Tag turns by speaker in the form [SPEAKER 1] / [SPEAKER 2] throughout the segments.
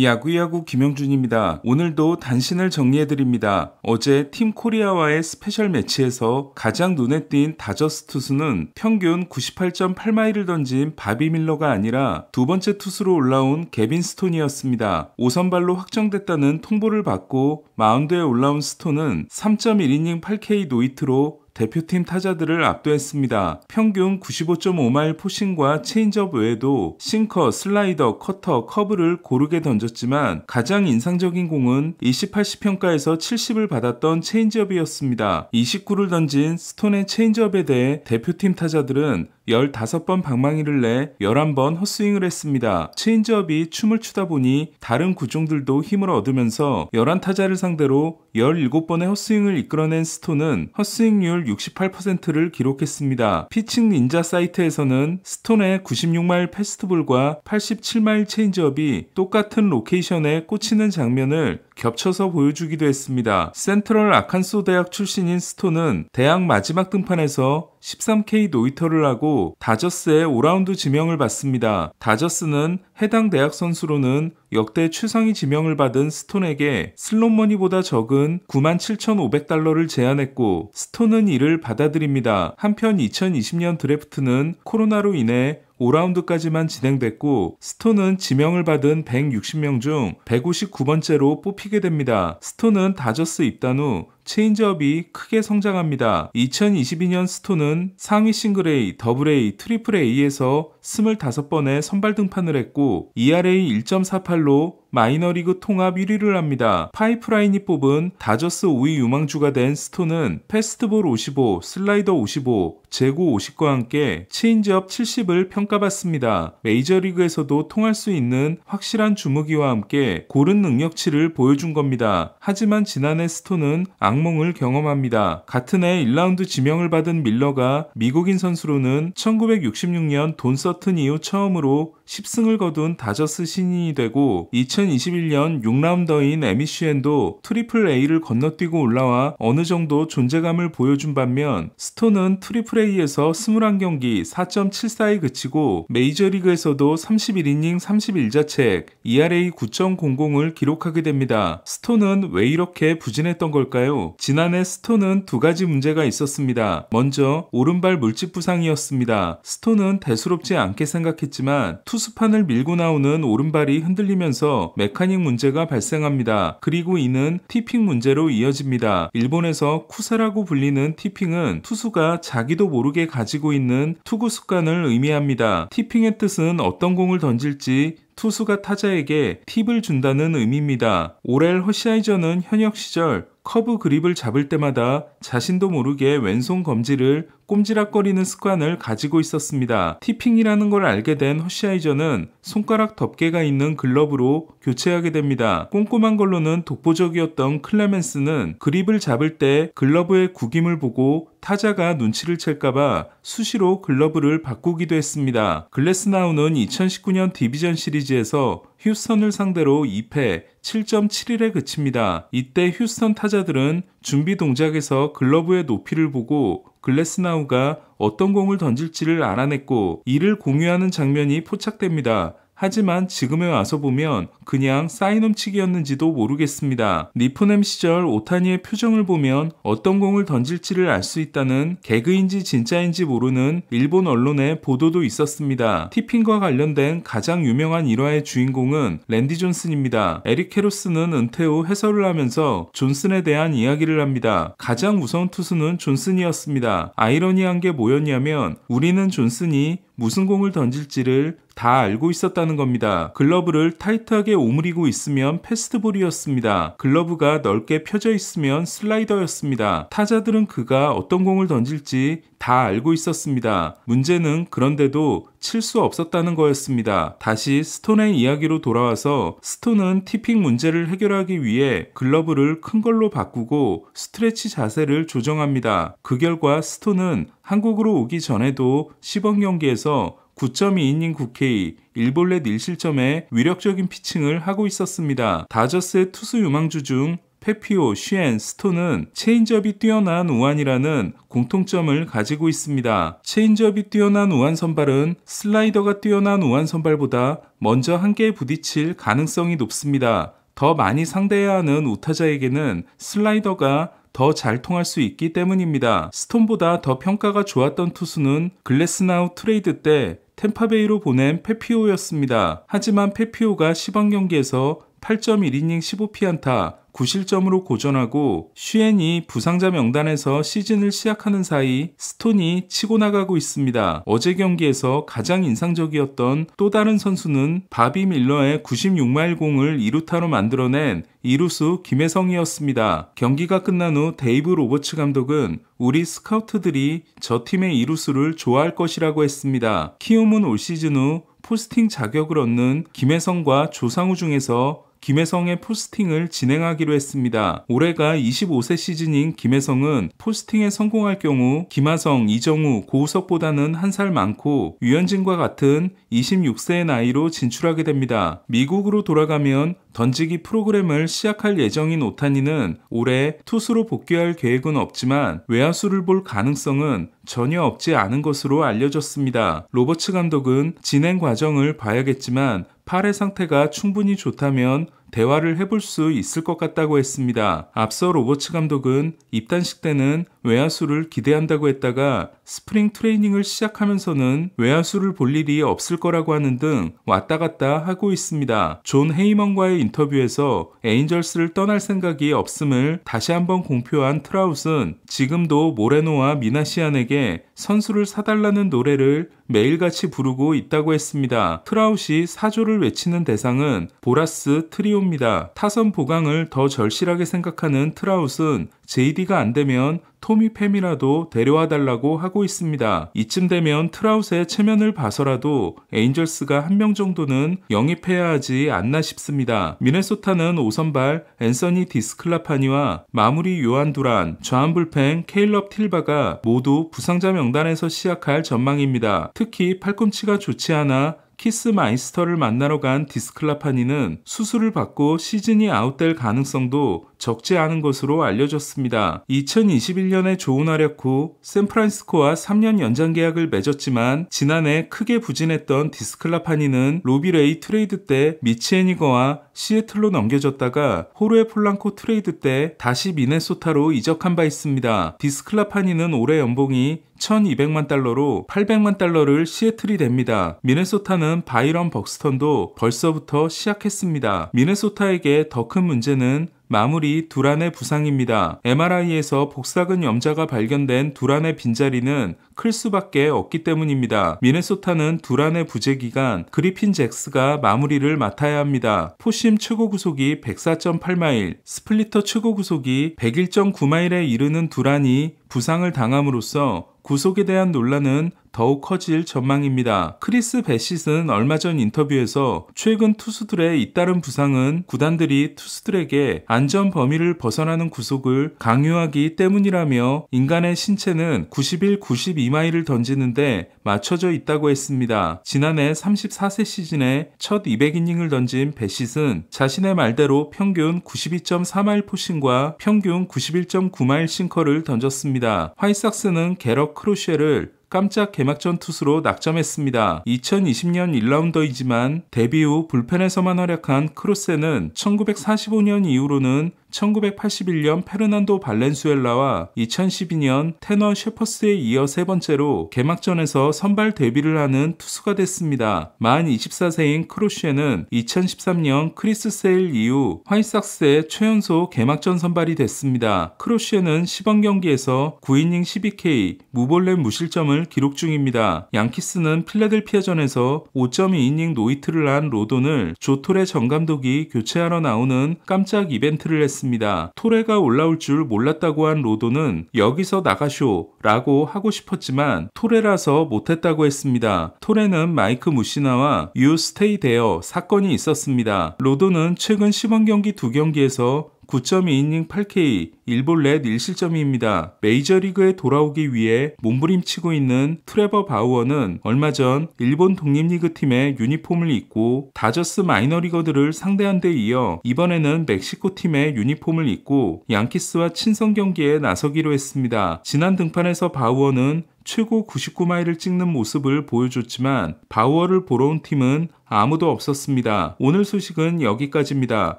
[SPEAKER 1] 야구야구 김영준입니다. 오늘도 단신을 정리해드립니다. 어제 팀 코리아와의 스페셜 매치에서 가장 눈에 띈 다저스 투수는 평균 98.8마일을 던진 바비 밀러가 아니라 두 번째 투수로 올라온 개빈 스톤이었습니다. 5선발로 확정됐다는 통보를 받고 마운드에 올라온 스톤은 3.1이닝 8K 노이트로 대표팀 타자들을 압도했습니다. 평균 95.5마일 포신과 체인지업 외에도 싱커, 슬라이더, 커터, 커브를 고르게 던졌지만 가장 인상적인 공은 28시 평가에서 70을 받았던 체인지업이었습니다. 29를 던진 스톤의 체인지업에 대해 대표팀 타자들은 15번 방망이를 내 11번 헛스윙을 했습니다. 체인지업이 춤을 추다 보니 다른 구종들도 힘을 얻으면서 11타자를 상대로 17번의 헛스윙을 이끌어낸 스톤은 헛스윙률 68%를 기록했습니다. 피칭 닌자 사이트에서는 스톤의 96마일 패스트볼과 87마일 체인지업이 똑같은 로케이션에 꽂히는 장면을 겹쳐서 보여주기도 했습니다. 센트럴 아칸소 대학 출신인 스톤은 대학 마지막 등판에서 13K 노이터를 하고 다저스의 5라운드 지명을 받습니다. 다저스는 해당 대학 선수로는 역대 최상위 지명을 받은 스톤에게 슬롯머니보다 적은 97,500달러를 제안했고 스톤은 이를 받아들입니다. 한편 2020년 드래프트는 코로나로 인해 5라운드까지만 진행됐고 스톤은 지명을 받은 160명 중 159번째로 뽑히게 됩니다. 스톤은 다저스 입단 후 체인지업이 크게 성장합니다. 2022년 스톤은 상위 싱글 A, 더블 A, 트리플 A에서 25번의 선발 등판을 했고 ERA 1.48로 마이너리그 통합 1위를 합니다. 파이프라인이 뽑은 다저스 5위 유망주가 된 스톤은 패스트볼 55, 슬라이더 55, 제구 50과 함께 체인지업 70을 평가받습니다. 메이저리그에서도 통할 수 있는 확실한 주무기와 함께 고른 능력치를 보여준 겁니다. 하지만 지난해 스톤은 악 악몽을 경험합니다. 같은 해 1라운드 지명을 받은 밀러가 미국인 선수로는 1966년 돈 서튼 이후 처음으로 10승을 거둔 다저스 신인이 되고 2021년 6라운더인 에미슈엔도 트리플 A를 건너뛰고 올라와 어느 정도 존재감을 보여준 반면 스톤은 트리플 A에서 21경기 4.74에 그치고 메이저리그에서도 31이닝 31자책 ERA 9.00을 기록하게 됩니다. 스톤은 왜 이렇게 부진했던 걸까요? 지난해 스톤은 두 가지 문제가 있었습니다. 먼저 오른발 물집 부상이었습니다. 스톤은 대수롭지 않게 생각했지만 투 수수판을 밀고 나오는 오른발이 흔들리면서 메카닉 문제가 발생합니다. 그리고 이는 티핑 문제로 이어집니다. 일본에서 쿠세라고 불리는 티핑은 투수가 자기도 모르게 가지고 있는 투구 습관을 의미합니다. 티핑의 뜻은 어떤 공을 던질지 투수가 타자에게 팁을 준다는 의미입니다. 오렐 허시아이저는 현역 시절 커브 그립을 잡을 때마다 자신도 모르게 왼손 검지를 꼼지락거리는 습관을 가지고 있었습니다. 티핑이라는 걸 알게 된 허시아이저는 손가락 덮개가 있는 글러브로 교체하게 됩니다. 꼼꼼한 걸로는 독보적이었던 클레멘스는 그립을 잡을 때 글러브의 구김을 보고 타자가 눈치를 챌까봐 수시로 글러브를 바꾸기도 했습니다. 글래스나우는 2019년 디비전 시리즈에서 휴스턴을 상대로 2패 7 7 1에 그칩니다. 이때 휴스턴 타자들은 준비 동작에서 글러브의 높이를 보고 글래스나우가 어떤 공을 던질지를 알아냈고 이를 공유하는 장면이 포착됩니다. 하지만 지금에 와서 보면 그냥 사인 훔치기였는지도 모르겠습니다. 리포넴 시절 오타니의 표정을 보면 어떤 공을 던질지를 알 수 있다는 개그인지 진짜인지 모르는 일본 언론의 보도도 있었습니다. 티핑과 관련된 가장 유명한 일화의 주인공은 랜디 존슨입니다. 에릭 캐로스는 은퇴 후 해설을 하면서 존슨에 대한 이야기를 합니다. 가장 우선 투수는 존슨이었습니다. 아이러니한 게 뭐였냐면 우리는 존슨이 무슨 공을 던질지를 다 알고 있었다는 겁니다. 글러브를 타이트하게 오므리고 있으면 패스트볼이었습니다. 글러브가 넓게 펴져 있으면 슬라이더였습니다. 타자들은 그가 어떤 공을 던질지 다 알고 있었습니다. 문제는 그런데도 칠 수 없었다는 거였습니다. 다시 스톤의 이야기로 돌아와서 스톤은 티핑 문제를 해결하기 위해 글러브를 큰 걸로 바꾸고 스트레치 자세를 조정합니다. 그 결과 스톤은 한국으로 오기 전에도 시범 경기에서 9.2이닝 국회의 일본 렛 1실점에 위력적인 피칭을 하고 있었습니다. 다저스의 투수 유망주 중 페피오, 쉔, 스톤은 체인지업이 뛰어난 우완이라는 공통점을 가지고 있습니다. 체인지업이 뛰어난 우완 선발은 슬라이더가 뛰어난 우완 선발보다 먼저 한계에 부딪힐 가능성이 높습니다. 더 많이 상대해야 하는 우타자에게는 슬라이더가 더 잘 통할 수 있기 때문입니다. 스톤보다 더 평가가 좋았던 투수는 글래스나우 트레이드 때 템파베이로 보낸 페피오였습니다. 하지만 페피오가 시범 경기에서 8.1이닝 15피안타 9실점으로 고전하고 슈엔이 부상자 명단에서 시즌을 시작하는 사이 스톤이 치고 나가고 있습니다. 어제 경기에서 가장 인상적이었던 또 다른 선수는 바비 밀러의 96마일 공을 2루타로 만들어낸 2루수 김혜성이었습니다. 경기가 끝난 후 데이브 로버츠 감독은 우리 스카우트들이 저 팀의 2루수를 좋아할 것이라고 했습니다. 키움은 올 시즌 후 포스팅 자격을 얻는 김혜성과 조상우 중에서 김혜성의 포스팅을 진행하기로 했습니다. 올해가 25세 시즌인 김혜성은 포스팅에 성공할 경우 김하성, 이정우, 고우석보다는 한 살 많고 유현진과 같은 26세의 나이로 진출하게 됩니다. 미국으로 돌아가면 던지기 프로그램을 시작할 예정인 오타니는 올해 투수로 복귀할 계획은 없지만 외야수를 볼 가능성은 전혀 없지 않은 것으로 알려졌습니다. 로버츠 감독은 진행 과정을 봐야겠지만 팔의 상태가 충분히 좋다면 대화를 해볼 수 있을 것 같다고 했습니다. 앞서 로버츠 감독은 입단식 때는 외야수를 기대한다고 했다가 스프링 트레이닝을 시작하면서는 외야수를 볼 일이 없을 거라고 하는 등 왔다 갔다 하고 있습니다. 존 헤이먼과의 인터뷰에서 에인절스를 떠날 생각이 없음을 다시 한번 공표한 트라우스는 지금도 모레노와 미나시안에게 선수를 사달라는 노래를 매일같이 부르고 있다고 했습니다. 트라웃이 사조를 외치는 대상은 보라스 트리오입니다. 타선 보강을 더 절실하게 생각하는 트라우스는 JD가 안 되면 토미 팸이라도 데려와 달라고 하고 있습니다. 이쯤 되면 트라우스의 체면을 봐서라도 에인절스가 한 명 정도는 영입해야 하지 않나 싶습니다. 미네소타는 5선발 앤서니 디스클라파니와 마무리 요한 두란, 좌한 불펜 케일럽 틸바가 모두 부상자 명단에서 시작할 전망입니다. 특히 팔꿈치가 좋지 않아 키스 마이스터를 만나러 간 디스클라파니는 수술을 받고 시즌이 아웃될 가능성도 적지 않은 것으로 알려졌습니다. 2021년에 좋은 활약 후 샌프란시스코와 3년 연장 계약을 맺었지만 지난해 크게 부진했던 디스클라파니는 로비레이 트레이드 때미치에니거와 시애틀로 넘겨졌다가 호르에 폴란코 트레이드 때 다시 미네소타로 이적한 바 있습니다. 디스클라파니는 올해 연봉이 1,200만 달러로 800만 달러를 시애틀이 됩니다. 미네소타는 바이런 벅스턴도 벌써부터 시작했습니다. 미네소타에게 더 큰 문제는 마무리 두란의 부상입니다. MRI에서 복사근 염자가 발견된 두란의 빈자리는 클 수밖에 없기 때문입니다. 미네소타는 두란의 부재 기간 그리핀 잭스가 마무리를 맡아야 합니다. 포심 최고 구속이 104.8마일, 스플리터 최고 구속이 101.9마일에 이르는 두란이 부상을 당함으로써 구속에 대한 논란은 더욱 커질 전망입니다. 크리스 베시스 얼마 전 인터뷰에서 최근 투수들의 잇따른 부상은 구단들이 투수들에게 안전 범위를 벗어나는 구속을 강요하기 때문이라며 인간의 신체는 91, 92마일을 던지는데 맞춰져 있다고 했습니다. 지난해 34세 시즌에 첫 200이닝을 던진 베시스 자신의 말대로 평균 92.4마일 포신과 평균 91.9마일 싱커를 던졌습니다. 화이삭스는 게럿 크로쉐를 깜짝 개막전 투수로 낙점했습니다. 2020년 1라운더이지만 데뷔 후 불펜에서만 활약한 크로세는 1945년 이후로는 1981년 페르난도 발렌수엘라와 2012년 테너 셰퍼스에 이어 세 번째로 개막전에서 선발 데뷔를 하는 투수가 됐습니다. 만 24세인 크로쉬에는 2013년 크리스 세일 이후 화이삭스의 최연소 개막전 선발이 됐습니다. 크로쉬에는 시범 경기에서 9이닝 12K 무볼넷 무실점을 기록 중입니다. 양키스는 필라델피아전에서 5.2이닝 노이트를 한 로돈을 조토레 전 감독이 교체하러 나오는 깜짝 이벤트를 했습니다. 했습니다. 토레가 올라올 줄 몰랐다고 한 로도는 여기서 나가쇼 라고 하고 싶었지만 토레라서 못했다고 했습니다. 토레는 마이크 무시나와 유 스테이 데어 사건이 있었습니다. 로도는 최근 시범 경기 두 경기에서 9.2이닝 8K, 일본 렛 1실점입니다. 메이저리그에 돌아오기 위해 몸부림치고 있는 트레버 바우어는 얼마 전 일본 독립리그 팀의 유니폼을 입고 다저스 마이너리거들을 상대한 데 이어 이번에는 멕시코 팀의 유니폼을 입고 양키스와 친선 경기에 나서기로 했습니다. 지난 등판에서 바우어는 최고 99마일을 찍는 모습을 보여줬지만 바우어를 보러 온 팀은 아무도 없었습니다. 오늘 소식은 여기까지입니다.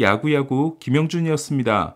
[SPEAKER 1] 야구야구 김영준이었습니다.